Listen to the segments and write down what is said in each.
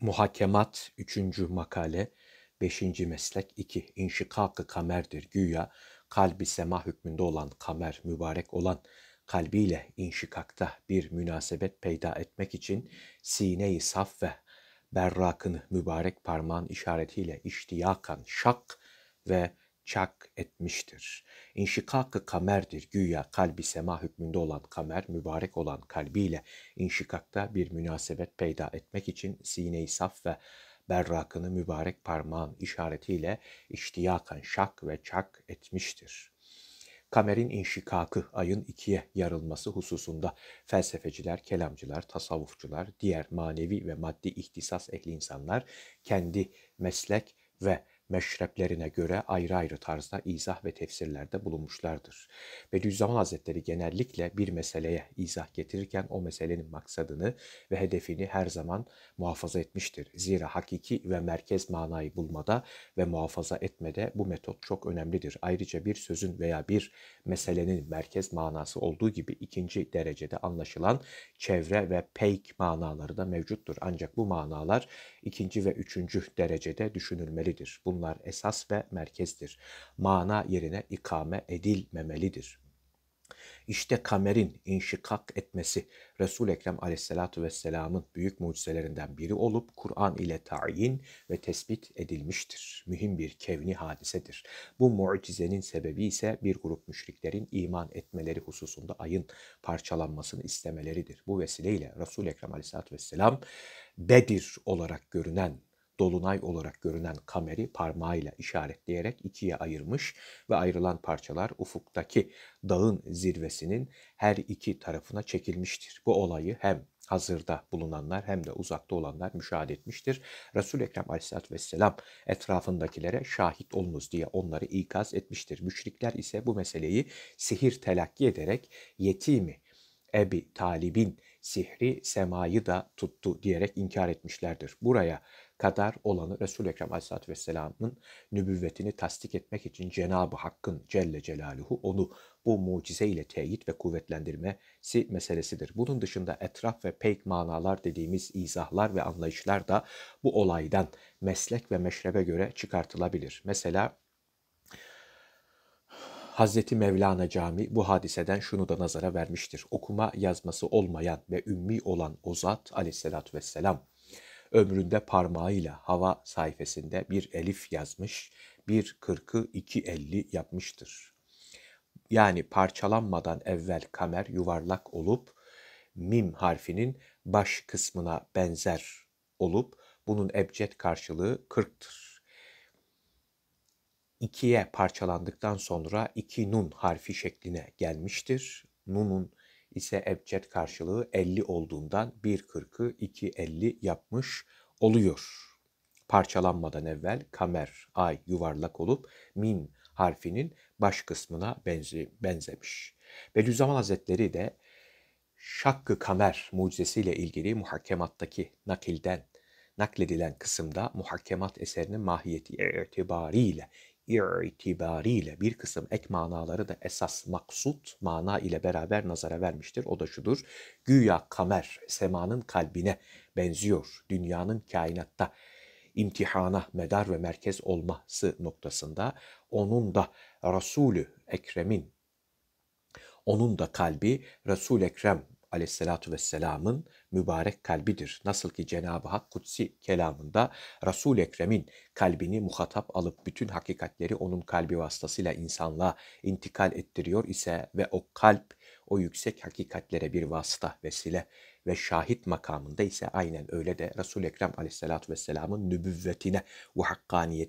Muhakemat 3. makale 5. meslek 2. i̇nşikak kamerdir. Güya kalbi sema hükmünde olan kamer mübarek olan kalbiyle inşikakta bir münasebet peyda etmek için sineyi saf ve berrakını mübarek parmağın işaretiyle iştiyakan şak ve çak etmiştir. İnşikakı kamerdir. Güya kalbi sema hükmünde olan kamer, mübarek olan kalbiyle inşikakta bir münasebet peyda etmek için sine-i saf ve berrakını mübarek parmağın işaretiyle iştiyakan şak ve çak etmiştir.'' kamerin inşikakı, ayın ikiye yarılması hususunda felsefeciler, kelamcılar, tasavvufçular, diğer manevi ve maddi ihtisas ehli insanlar kendi meslek ve meşreplerine göre ayrı ayrı tarzda izah ve tefsirlerde bulunmuşlardır. Bediüzzaman Hazretleri genellikle bir meseleye izah getirirken o meselenin maksadını ve hedefini her zaman muhafaza etmiştir. Zira hakiki ve merkez manayı bulmada ve muhafaza etmede bu metot çok önemlidir. Ayrıca bir sözün veya bir meselenin merkez manası olduğu gibi ikinci derecede anlaşılan çevre ve peyk manaları da mevcuttur. Ancak bu manalar ikinci ve üçüncü derecede düşünülmelidir. Bunun Bunlar esas ve merkezdir. Mana yerine ikame edilmemelidir. İşte kamerin inşikak etmesi Resul-i Ekrem aleyhissalatu vesselamın büyük mucizelerinden biri olup Kur'an ile tayin ve tespit edilmiştir. Mühim bir kevni hadisedir. Bu mucizenin sebebi ise bir grup müşriklerin iman etmeleri hususunda ayın parçalanmasını istemeleridir. Bu vesileyle Resul-i Ekrem aleyhissalatu vesselam Bedir olarak görünen dolunay olarak görünen kameri parmağıyla işaretleyerek ikiye ayırmış ve ayrılan parçalar ufuktaki dağın zirvesinin her iki tarafına çekilmiştir. Bu olayı hem hazırda bulunanlar hem de uzakta olanlar müşahede etmiştir. Resul-i Ekrem aleyhissalatü vesselam etrafındakilere şahit olunuz diye onları ikaz etmiştir. Müşrikler ise bu meseleyi sihir telakki ederek yetimi Ebi Talib'in sihri semayı da tuttu diyerek inkar etmişlerdir. Buraya kadar olanı Resul-i Ekrem Aleyhisselatü Vesselam'ın nübüvvetini tasdik etmek için Cenab-ı Hakk'ın Celle Celaluhu onu bu mucize ile teyit ve kuvvetlendirmesi meselesidir. Bunun dışında etraf ve peyk manalar dediğimiz izahlar ve anlayışlar da bu olaydan meslek ve meşrebe göre çıkartılabilir. Mesela Hazreti Mevlana Cami bu hadiseden şunu da nazara vermiştir. Okuma yazması olmayan ve ümmi olan o zat aleyhissalatü vesselam ömründe parmağıyla hava sayfasında bir elif yazmış, bir kırkı iki elli yapmıştır. Yani parçalanmadan evvel kamer yuvarlak olup mim harfinin baş kısmına benzer olup bunun ebced karşılığı kırktır ikiye parçalandıktan sonra iki nun harfi şekline gelmiştir. Nun'un ise ebced karşılığı 50 olduğundan 1.40'ı 2.50 yapmış oluyor. Parçalanmadan evvel kamer, ay yuvarlak olup min harfinin baş kısmına benzi, benzemiş. Bediüzzaman Hazretleri de Şakkı Kamer mucizesiyle ilgili muhakemattaki nakilden nakledilen kısımda muhakemat eserinin mahiyeti itibariyle itibariyle bir kısım ek manaları da esas maksut mana ile beraber nazara vermiştir. O da şudur. Güya kamer semanın kalbine benziyor. Dünyanın kainatta imtihana medar ve merkez olması noktasında onun da Resulü Ekrem'in onun da kalbi Resul Ekrem aleyhissalatu vesselamın mübarek kalbidir. Nasıl ki Cenab-ı Hak kutsi kelamında Resul-i Ekrem'in kalbini muhatap alıp bütün hakikatleri onun kalbi vasıtasıyla insanlığa intikal ettiriyor ise ve o kalp o yüksek hakikatlere bir vasıta, vesile ve şahit makamında ise aynen öyle de resul Ekrem aleyhissalatü vesselamın nübüvvetine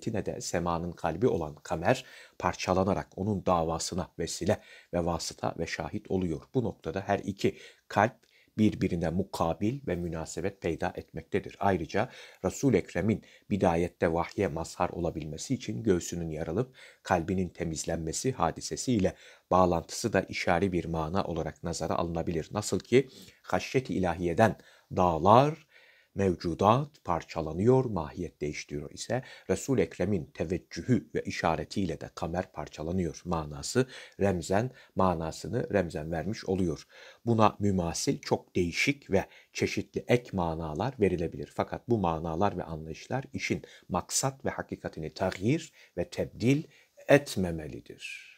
ve de semanın kalbi olan kamer parçalanarak onun davasına vesile ve vasıta ve şahit oluyor. Bu noktada her iki kalp birbirine mukabil ve münasebet peyda etmektedir. Ayrıca Resul Ekrem'in bidayette vahye mazhar olabilmesi için göğsünün yaralıp kalbinin temizlenmesi hadisesiyle bağlantısı da işari bir mana olarak nazara alınabilir. Nasıl ki haşyet ilahiyeden dağlar mevcudat parçalanıyor, mahiyet değiştiriyor ise Resul-i Ekrem'in teveccühü ve işaretiyle de kamer parçalanıyor manası remzen manasını remzen vermiş oluyor. Buna mümasil çok değişik ve çeşitli ek manalar verilebilir. Fakat bu manalar ve anlayışlar işin maksat ve hakikatini tahir ve tebdil etmemelidir.